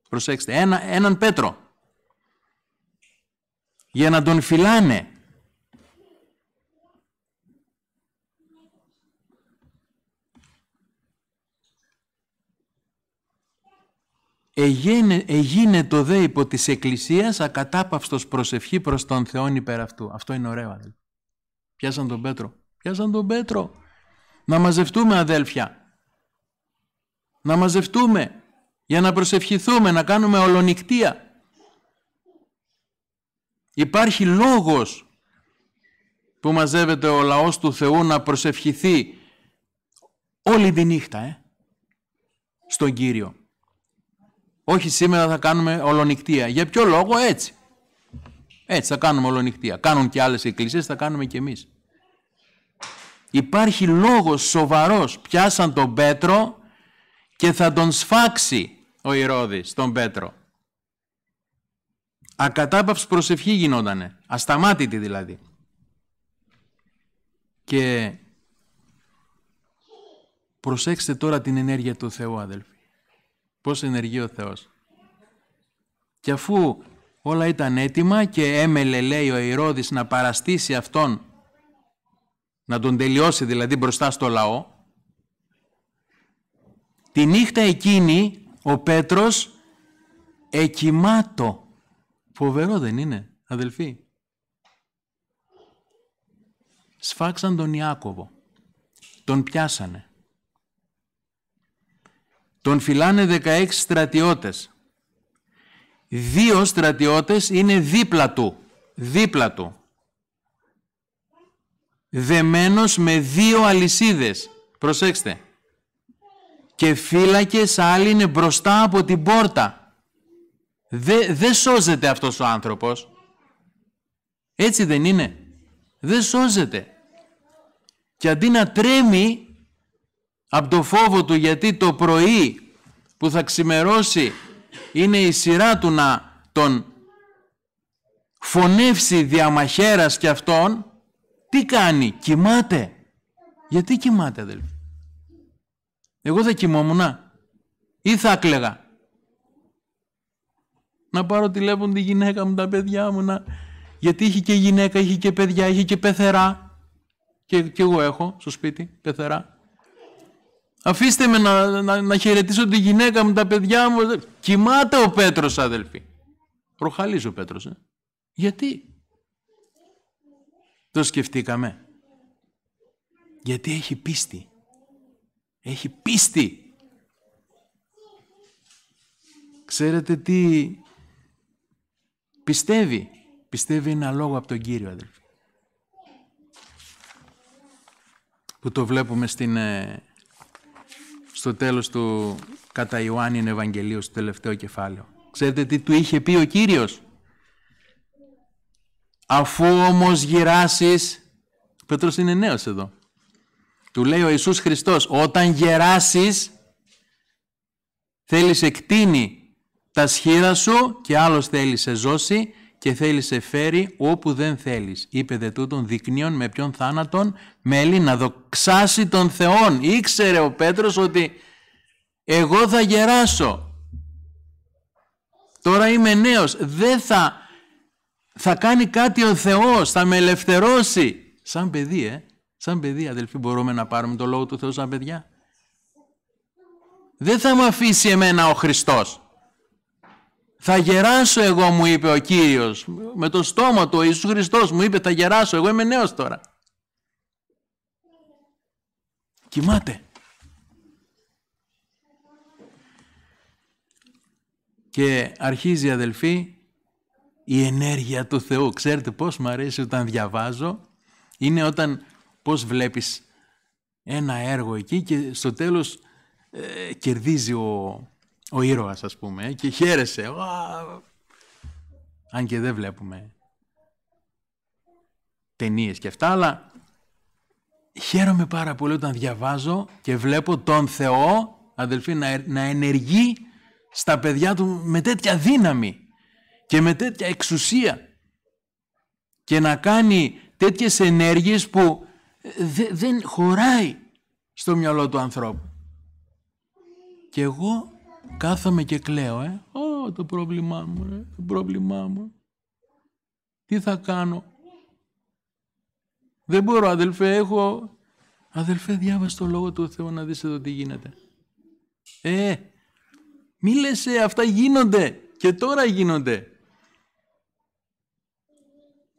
Προσέξτε, έναν Πέτρο για να τον φυλάνε. Εγίνε, το δε υπό της Εκκλησίας ακατάπαυστος προσευχή προς τον Θεόν υπέρ αυτού. Αυτό είναι ωραίο αδελφοί. Πιάσαν τον Πέτρο. Πιάσαν τον Πέτρο. Να μαζευτούμε αδέλφια. Να μαζευτούμε για να προσευχηθούμε, να κάνουμε ολονικτία. Υπάρχει λόγος που μαζεύεται ο λαός του Θεού να προσευχηθεί όλη τη νύχτα ε, στον Κύριο. Όχι σήμερα θα κάνουμε ολονικτία. Για ποιο λόγο έτσι. Έτσι θα κάνουμε ολονικτία. Κάνουν και άλλες εκκλησίες, θα κάνουμε και εμείς. Υπάρχει λόγος σοβαρός. Πιάσαν τον Πέτρο και θα τον σφάξει ο Ηρώδης, τον Πέτρο. Ακατάπαυση προσευχή γινότανε. Ασταμάτητη δηλαδή. Και προσέξτε τώρα την ενέργεια του Θεού αδελφοί. Πώς ενεργεί ο Θεός. Και αφού όλα ήταν έτοιμα και έμελε λέει ο Ηρώδης να παραστήσει αυτόν να τον τελειώσει δηλαδή μπροστά στο λαό τη νύχτα εκείνη ο Πέτρος εκοιμάτω Φοβερό δεν είναι, αδελφοί. Σφάξαν τον Ιάκωβο. Τον πιάσανε. Τον φυλάνε 16 στρατιώτες. Δύο στρατιώτες είναι δίπλα του. Δίπλα του. Δεμένος με δύο αλυσίδες. Προσέξτε. Και φύλακες άλλοι είναι μπροστά από την πόρτα. Δεν σώζεται αυτός ο άνθρωπος. Έτσι δεν είναι. Δεν σώζεται. Και αντί να τρέμει από το φόβο του γιατί το πρωί που θα ξημερώσει είναι η σειρά του να τον φωνεύσει διαμαχέρας και αυτόν, τι κάνει, κοιμάται. Γιατί κοιμάται αδελφοί. Εγώ θα κοιμόμουν ή θα κλαίγα να πάρω τηλέφωνο τη γυναίκα μου, τα παιδιά μου, να... γιατί είχε και γυναίκα, είχε και παιδιά, είχε και πεθερά. Και, και εγώ έχω στο σπίτι πεθερά. Αφήστε με να, να, να χαιρετήσω τη γυναίκα μου, τα παιδιά μου. Κοιμάται ο Πέτρος, αδελφοί. Προχαλίζει ο Πέτρος. Ε. Γιατί. Το σκεφτήκαμε. Γιατί έχει πίστη. Έχει πίστη. Ξέρετε τι Πιστεύει. Πιστεύει ένα λόγο από τον Κύριο, αδελφοί. Που το βλέπουμε στην, ε, στο τέλος του κατά Ιωάννη Ευαγγελίου, στο τελευταίο κεφάλαιο. Ξέρετε τι του είχε πει ο Κύριος. Αφού όμως γεράσεις... ο Πέτρος είναι νέος εδώ, του λέει ο Ιησούς Χριστός, όταν γεράσεις, θέλεις εκτείνει τα σχήρα σου και άλλος θέλει σε ζώσει και θέλει σε φέρει όπου δεν θέλεις. Είπε δε τούτον δεικνύον με ποιον θάνατον μέλη να δοξάσει τον Θεόν. Ήξερε ο Πέτρος ότι εγώ θα γεράσω. Τώρα είμαι νέος. Δεν θα, θα κάνει κάτι ο Θεός. Θα με ελευθερώσει. Σαν παιδί, ε. Σαν παιδί, αδελφοί, μπορούμε να πάρουμε το λόγο του Θεού σαν παιδιά. Δεν θα μου αφήσει εμένα ο Χριστός. Θα γεράσω εγώ μου είπε ο Κύριος με το στόμα του ο Ιησούς Χριστός μου είπε θα γεράσω εγώ είμαι νέος τώρα. Κοιμάται. Και αρχίζει αδελφοί η ενέργεια του Θεού. Ξέρετε πώς μου αρέσει όταν διαβάζω. Είναι όταν πώς βλέπεις ένα έργο εκεί και στο τέλος ε, κερδίζει ο, ο ήρωας ας πούμε και χαίρεσε Αν και δεν βλέπουμε ταινίες και αυτά, αλλά χαίρομαι πάρα πολύ όταν διαβάζω και βλέπω τον Θεό, αδελφοί, να, ε, να ενεργεί στα παιδιά του με τέτοια δύναμη και με τέτοια εξουσία και να κάνει τέτοιες ενέργειες που ε, δεν χωράει στο μυαλό του ανθρώπου. Και εγώ Κάθομαι και κλαίω, ε. Ω, το πρόβλημά μου, ρε. Το πρόβλημά μου. Τι θα κάνω. Δεν μπορώ, αδελφέ, έχω... Αδελφέ, διάβασε το Λόγο του Θεού να δεις εδώ τι γίνεται. Ε, μη λες, ε, αυτά γίνονται και τώρα γίνονται.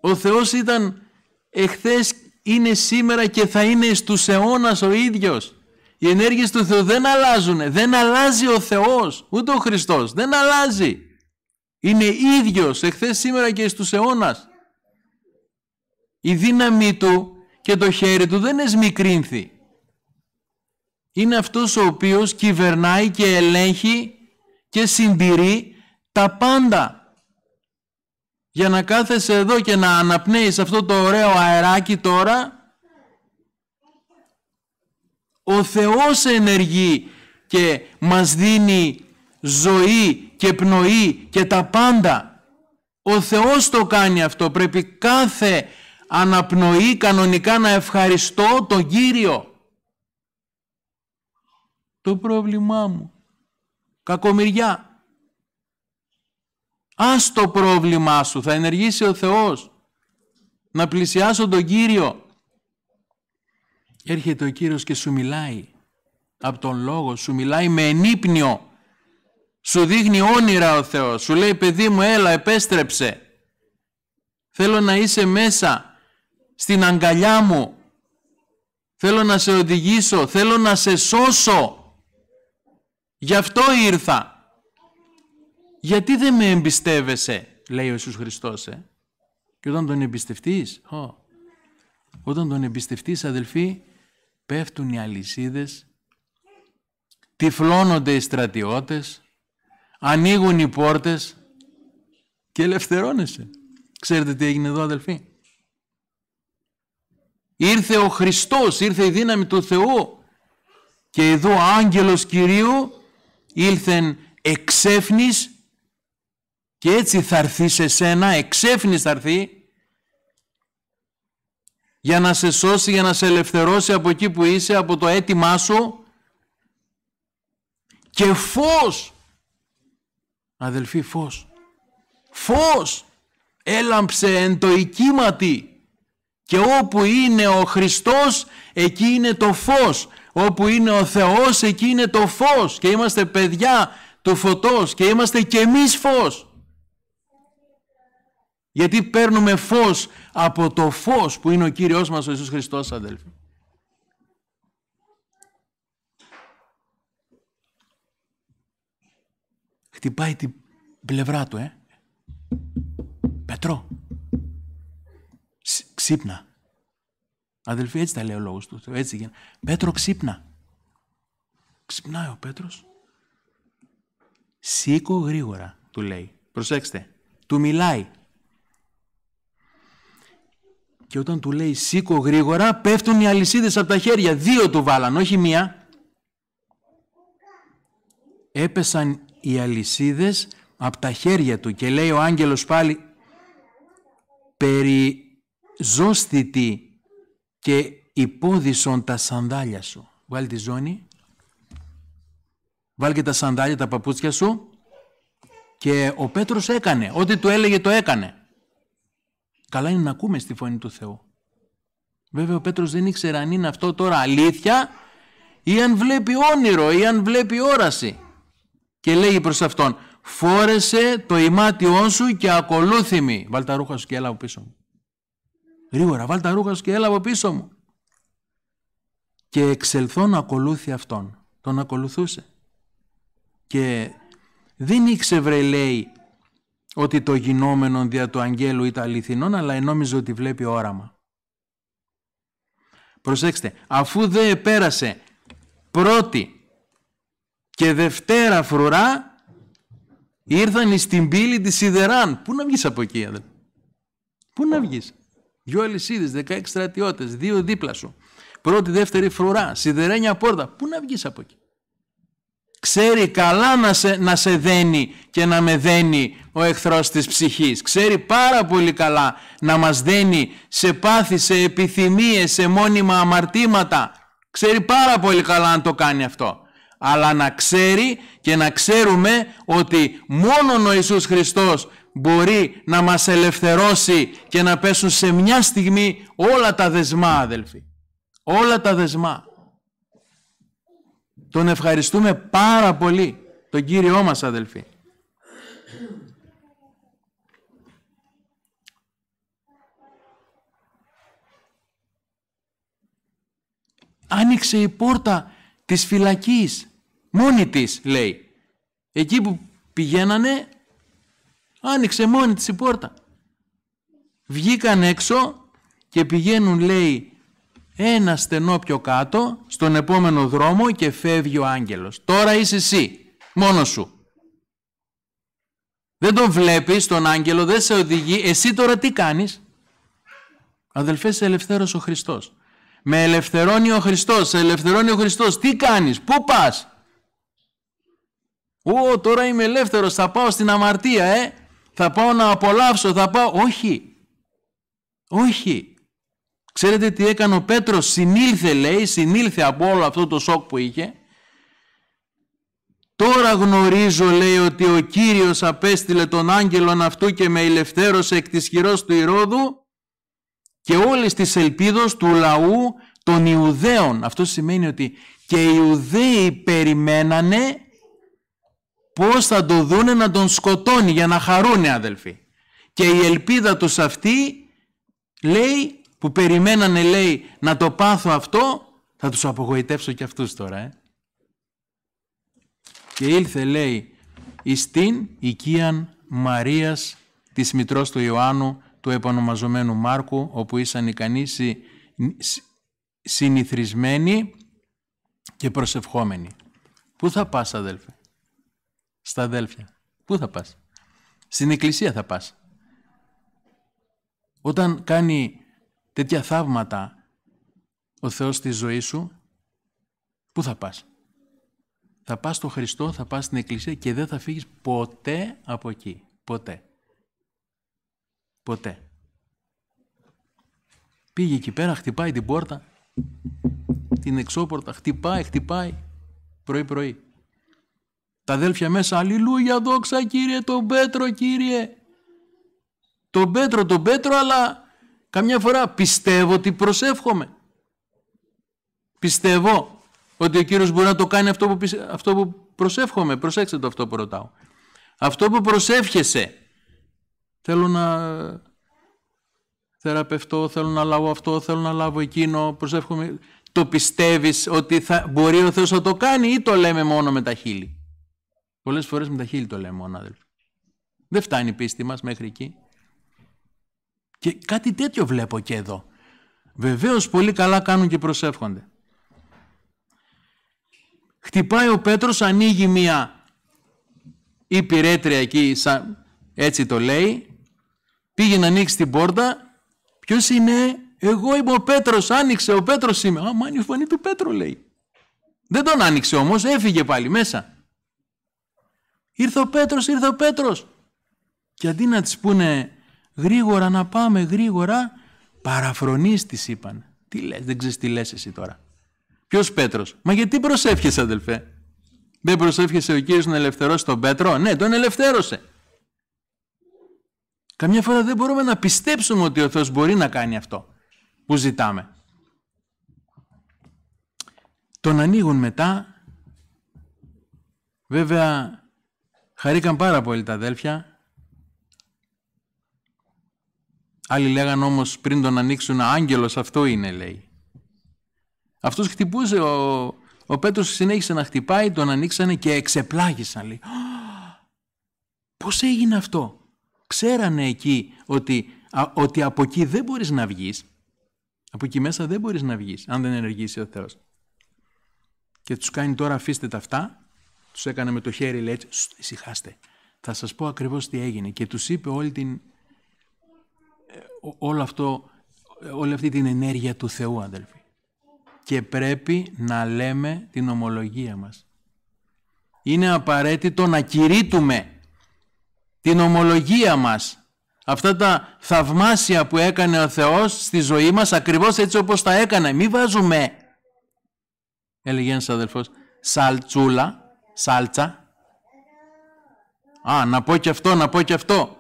Ο Θεός ήταν εχθές, είναι σήμερα και θα είναι στους αιώνας ο ίδιος. Οι ενέργειες του Θεού δεν αλλάζουν. Δεν αλλάζει ο Θεός, ούτε ο Χριστός. Δεν αλλάζει. Είναι ίδιος εχθές σήμερα και στους αιώνας. Η δύναμή του και το χέρι του δεν εσμικρύνθη. Είναι αυτός ο οποίος κυβερνάει και ελέγχει και συντηρεί τα πάντα. Για να κάθεσαι εδώ και να αναπνέεις αυτό το ωραίο αεράκι τώρα ο Θεός ενεργεί και μας δίνει ζωή και πνοή και τα πάντα. Ο Θεός το κάνει αυτό. Πρέπει κάθε αναπνοή κανονικά να ευχαριστώ τον Κύριο. Το πρόβλημά μου. Κακομοιριά. Ας το πρόβλημά σου. Θα ενεργήσει ο Θεός. Να πλησιάσω τον Κύριο Έρχεται ο Κύριος και σου μιλάει από τον λόγο, σου μιλάει με ενύπνιο. Σου δείχνει όνειρα ο Θεός, σου λέει παιδί μου έλα επέστρεψε. Θέλω να είσαι μέσα στην αγκαλιά μου. Θέλω να σε οδηγήσω, θέλω να σε σώσω. Γι' αυτό ήρθα. Γιατί δεν με εμπιστεύεσαι, λέει ο Ιησούς Χριστός. Ε? Και όταν τον εμπιστευτείς, όταν τον εμπιστευτείς αδελφοί, πέφτουν οι αλυσίδες, τυφλώνονται οι στρατιώτες, ανοίγουν οι πόρτες και ελευθερώνεσαι. Ξέρετε τι έγινε εδώ αδελφοί. Ήρθε ο Χριστός, ήρθε η δύναμη του Θεού και εδώ άγγελος Κυρίου ήλθεν εξέφνης και έτσι θα έρθει σε σένα, εξέφνης θα έρθει για να σε σώσει, για να σε ελευθερώσει από εκεί που είσαι, από το αίτημά σου και φως. Αδελφοί, φως. Φως έλαμψε εν το οικίματι και όπου είναι ο Χριστός εκεί είναι το φως. Όπου είναι ο Θεός εκεί είναι το φως και είμαστε παιδιά του φωτός και είμαστε και εμείς φως. Γιατί παίρνουμε φως από το φως που είναι ο Κύριος μας ο Ιησούς Χριστός αδέλφοι. Χτυπάει την πλευρά του, ε. Πετρό. Ξύπνα. Αδελφοί, έτσι τα λέει ο λόγος του. Έτσι γίνεται. Πέτρο, ξύπνα. Ξυπνάει ο Πέτρος. Σήκω γρήγορα, του λέει. Προσέξτε. Του μιλάει. Και όταν του λέει σήκω γρήγορα πέφτουν οι αλυσίδες από τα χέρια. Δύο του βάλαν, όχι μία. Έπεσαν οι αλυσίδες από τα χέρια του και λέει ο άγγελος πάλι περιζώστητη και υπόδισον τα σανδάλια σου. Βάλει τη ζώνη. Βάλει και τα σανδάλια, τα παπούτσια σου. Και ο Πέτρος έκανε. Ό,τι του έλεγε το έκανε. Καλά είναι να ακούμε στη φωνή του Θεού. Βέβαια ο Πέτρος δεν ήξερε αν είναι αυτό τώρα αλήθεια ή αν βλέπει όνειρο ή αν βλέπει όραση. Και λέει προς αυτόν φόρεσε το ημάτιό σου και ακολούθημη. Βάλ τα ρούχα σου και έλα από πίσω μου. Γρήγορα βάλ τα ρούχα σου και έλα από πίσω μου. Και εξελθόν ακολούθη αυτόν. Τον ακολουθούσε. Και δεν ήξερε λέει ότι το γινόμενο δια του αγγέλου ήταν αληθινόν, αλλά ενόμιζε ότι βλέπει όραμα. Προσέξτε, αφού δεν επέρασε πρώτη και δευτέρα φρουρά, ήρθαν στην πύλη της Σιδεράν. Πού να βγεις από εκεί, αδελφέ, Πού να βγεις. Δυο αλυσίδες, 16 στρατιώτες, δύο δίπλα σου. Πρώτη, δεύτερη φρουρά, σιδερένια πόρτα. Πού να βγεις από εκεί. Ξέρει καλά να σε, να σε δένει και να με δένει ο εχθρός της ψυχής. Ξέρει πάρα πολύ καλά να μας δένει σε πάθη, σε επιθυμίες, σε μόνιμα αμαρτήματα. Ξέρει πάρα πολύ καλά αν το κάνει αυτό. Αλλά να ξέρει και να ξέρουμε ότι μόνον ο Ιησούς Χριστός μπορεί να μας ελευθερώσει και να πέσουν σε μια στιγμή όλα τα δεσμά αδελφοί. Όλα τα δεσμά. Τον ευχαριστούμε πάρα πολύ, τον Κύριό μας αδελφοί. Άνοιξε η πόρτα της φυλακής, μόνη της λέει. Εκεί που πηγαίνανε, άνοιξε μόνη της η πόρτα. Βγήκαν έξω και πηγαίνουν λέει ένα στενό πιο κάτω, στον επόμενο δρόμο και φεύγει ο άγγελος. Τώρα είσαι εσύ, μόνος σου. Δεν τον βλέπεις τον άγγελο, δεν σε οδηγεί. Εσύ τώρα τι κάνεις. Αδελφές, σε ο Χριστός. Με ελευθερώνει ο Χριστός, σε ελευθερώνει ο Χριστός. Τι κάνεις, πού πας. Ω, τώρα είμαι ελεύθερος, θα πάω στην αμαρτία, ε. Θα πάω να απολαύσω, θα πάω. Όχι. Όχι. Ξέρετε τι έκανε ο Πέτρος, συνήλθε λέει, συνήλθε από όλο αυτό το σοκ που είχε. Τώρα γνωρίζω λέει ότι ο Κύριος απέστειλε τον άγγελο αυτού και με ελευθέρωσε εκ της χειρός του Ηρώδου και όλης της ελπίδος του λαού των Ιουδαίων. Αυτό σημαίνει ότι και οι Ιουδαίοι περιμένανε πώς θα το δούνε να τον σκοτώνει για να χαρούνε αδελφοί. Και η ελπίδα τους αυτή λέει που περιμένανε λέει να το πάθω αυτό, θα τους απογοητεύσω και αυτούς τώρα. Ε. Και ήλθε λέει εις την οικίαν Μαρίας της μητρός του Ιωάννου του επανομαζομένου Μάρκου όπου ήσαν ικανοί συ, και προσευχόμενοι. Πού θα πας αδέλφε, στα αδέλφια, πού θα πας, στην εκκλησία θα πας. Όταν κάνει τέτοια θαύματα ο Θεός στη ζωή σου, πού θα πας. Θα πας στον Χριστό, θα πας στην Εκκλησία και δεν θα φύγεις ποτέ από εκεί. Ποτέ. Ποτέ. Πήγε εκεί πέρα, χτυπάει την πόρτα, την εξώπορτα, χτυπάει, χτυπάει, πρωί-πρωί. Τα αδέλφια μέσα, αλληλούια, δόξα κύριε, τον Πέτρο κύριε. Τον Πέτρο, τον Πέτρο, αλλά Καμιά φορά πιστεύω ότι προσεύχομαι. Πιστεύω ότι ο Κύριος μπορεί να το κάνει αυτό που, αυτό που προσεύχομαι. Προσέξτε το αυτό που ρωτάω. Αυτό που προσεύχεσαι. Θέλω να θεραπευτώ, θέλω να λάβω αυτό, θέλω να λάβω εκείνο, προσεύχομαι. Το πιστεύεις ότι θα μπορεί ο Θεός να το κάνει ή το λέμε μόνο με τα χείλη. Πολλές φορές με τα χείλη το λέμε μόνο, αδελφοί. Δεν φτάνει η πίστη μας μέχρι εκεί. Και κάτι τέτοιο βλέπω και εδώ. Βεβαίως πολύ καλά κάνουν και προσεύχονται. Χτυπάει ο Πέτρος, ανοίγει μία υπηρέτρια εκεί, σαν, έτσι το λέει. Πήγε να ανοίξει την πόρτα. Ποιος είναι, εγώ είμαι ο Πέτρος, άνοιξε, ο Πέτρος είμαι. Α, μάνι φωνή του Πέτρου λέει. Δεν τον άνοιξε όμως, έφυγε πάλι μέσα. Ήρθε ο Πέτρος, ήρθε ο Πέτρος. Και αντί να της πούνε Γρήγορα να πάμε, γρήγορα. Παραφρονείς της είπαν. Τι λες, δεν ξέρεις τι λες εσύ τώρα. Ποιος Πέτρος. Μα γιατί προσεύχεσαι αδελφέ. Δεν προσεύχεσαι ο Κύριος να ελευθερώσει τον Πέτρο. Ναι, τον ελευθέρωσε. Καμιά φορά δεν μπορούμε να πιστέψουμε ότι ο Θεός μπορεί να κάνει αυτό που ζητάμε. Τον ανοίγουν μετά. Βέβαια, χαρήκαν πάρα πολύ τα αδέλφια Άλλοι λέγαν όμως πριν τον ανοίξουν άγγελος αυτό είναι λέει. Αυτός χτυπούσε, ο, ο Πέτρος συνέχισε να χτυπάει, τον ανοίξανε και εξεπλάγησαν λέει. Πώς έγινε αυτό. Ξέρανε εκεί ότι, ότι από εκεί δεν μπορείς να βγεις. Από εκεί μέσα δεν μπορείς να βγεις αν δεν ενεργήσει ο Θεός. Και τους κάνει τώρα αφήστε τα αυτά. Τους έκανε με το χέρι λέει ησυχάστε. Θα σας πω ακριβώς τι έγινε. Και τους είπε όλη την όλο αυτό, όλη αυτή την ενέργεια του Θεού, αδελφοί. Και πρέπει να λέμε την ομολογία μας. Είναι απαραίτητο να κηρύττουμε την ομολογία μας. Αυτά τα θαυμάσια που έκανε ο Θεός στη ζωή μας, ακριβώς έτσι όπως τα έκανε. μη βάζουμε, έλεγε ένας αδελφός, σαλτσούλα, σάλτσα. Α, να πω και αυτό, να πω και αυτό.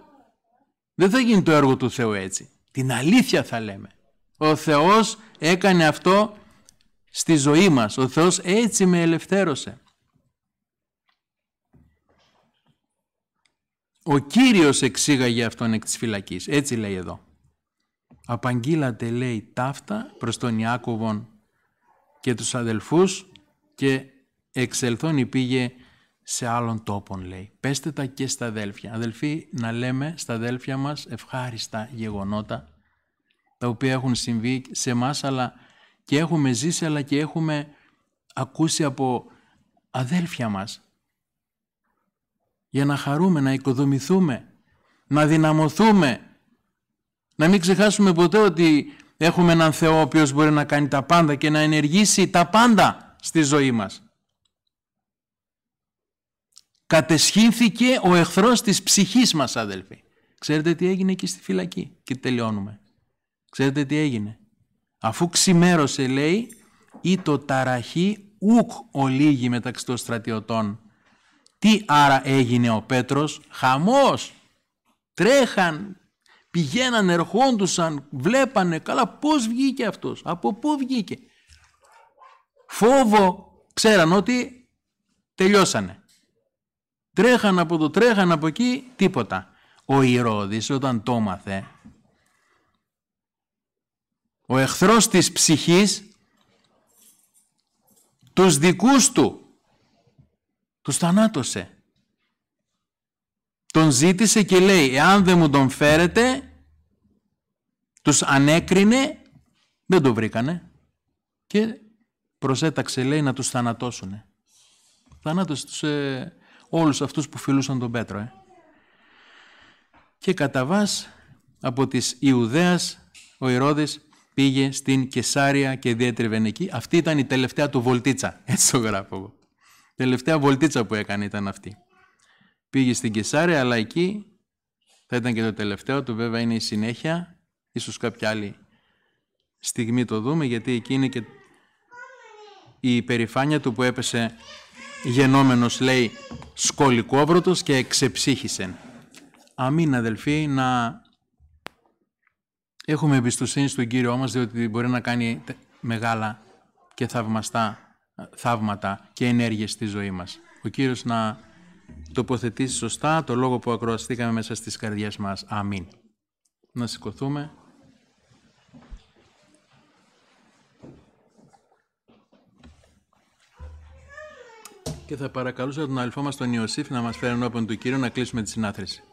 Δεν θα γίνει το έργο του Θεού έτσι. Την αλήθεια θα λέμε. Ο Θεός έκανε αυτό στη ζωή μας. Ο Θεός έτσι με ελευθέρωσε. Ο Κύριος εξήγαγε αυτόν εκ της φυλακής. Έτσι λέει εδώ. Απαγγείλατε λέει ταύτα προς τον Ιάκωβον και τους αδελφούς και εξελθόν υπήγε σε άλλων τόπων λέει. Πέστε τα και στα αδέλφια. Αδελφοί, να λέμε στα αδέλφια μας ευχάριστα γεγονότα τα οποία έχουν συμβεί σε εμάς, αλλά και έχουμε ζήσει αλλά και έχουμε ακούσει από αδέλφια μας για να χαρούμε, να οικοδομηθούμε, να δυναμωθούμε, να μην ξεχάσουμε ποτέ ότι έχουμε έναν Θεό ο οποίος μπορεί να κάνει τα πάντα και να ενεργήσει τα πάντα στη ζωή μας κατεσχύνθηκε ο εχθρός της ψυχής μας αδελφοί. Ξέρετε τι έγινε εκεί στη φυλακή και τελειώνουμε. Ξέρετε τι έγινε. Αφού ξημέρωσε λέει ή το ταραχή ουκ ολίγη μεταξύ των στρατιωτών. Τι άρα έγινε ο Πέτρος. Χαμός. Τρέχαν, πηγαίναν, ερχόντουσαν, βλέπανε. Καλά πώς βγήκε αυτός, από πού βγήκε. Φόβο, ξέραν ότι τελειώσανε. Τρέχαν από το τρέχαν από εκεί, τίποτα. Ο Ηρώδης όταν το μάθε, ο εχθρός της ψυχής, τους δικούς του, τους θανάτωσε. Τον ζήτησε και λέει, εάν δεν μου τον φέρετε, τους ανέκρινε, δεν το βρήκανε. Και προσέταξε, λέει, να τους θανατώσουνε. Θανάτωσε τους ε, όλους αυτούς που φιλούσαν τον Πέτρο. Ε. Και κατά από τις Ιουδαίας ο Ηρώδης πήγε στην Κεσάρια και διέτριβε εκεί. Αυτή ήταν η τελευταία του βολτίτσα, έτσι το γράφω εγώ. Τελευταία βολτίτσα που έκανε ήταν αυτή. Πήγε στην Κεσάρια, αλλά εκεί θα ήταν και το τελευταίο του, βέβαια είναι η συνέχεια. Ίσως κάποια άλλη στιγμή το δούμε, γιατί εκεί είναι και η υπερηφάνεια του που έπεσε γενόμενος λέει σκολικόβρωτος και εξεψύχησεν. Αμήν αδελφοί να έχουμε εμπιστοσύνη στον Κύριό μας διότι μπορεί να κάνει μεγάλα και θαυμαστά θαύματα και ενέργειες στη ζωή μας. Ο Κύριος να τοποθετήσει σωστά το λόγο που ακροαστήκαμε μέσα στις καρδιές μας. Αμήν. Να σηκωθούμε. και θα παρακαλούσα τον αλφό μας τον Ιωσήφ να μας φέρει ενώπιον του Κύριου να κλείσουμε τη συνάθρηση.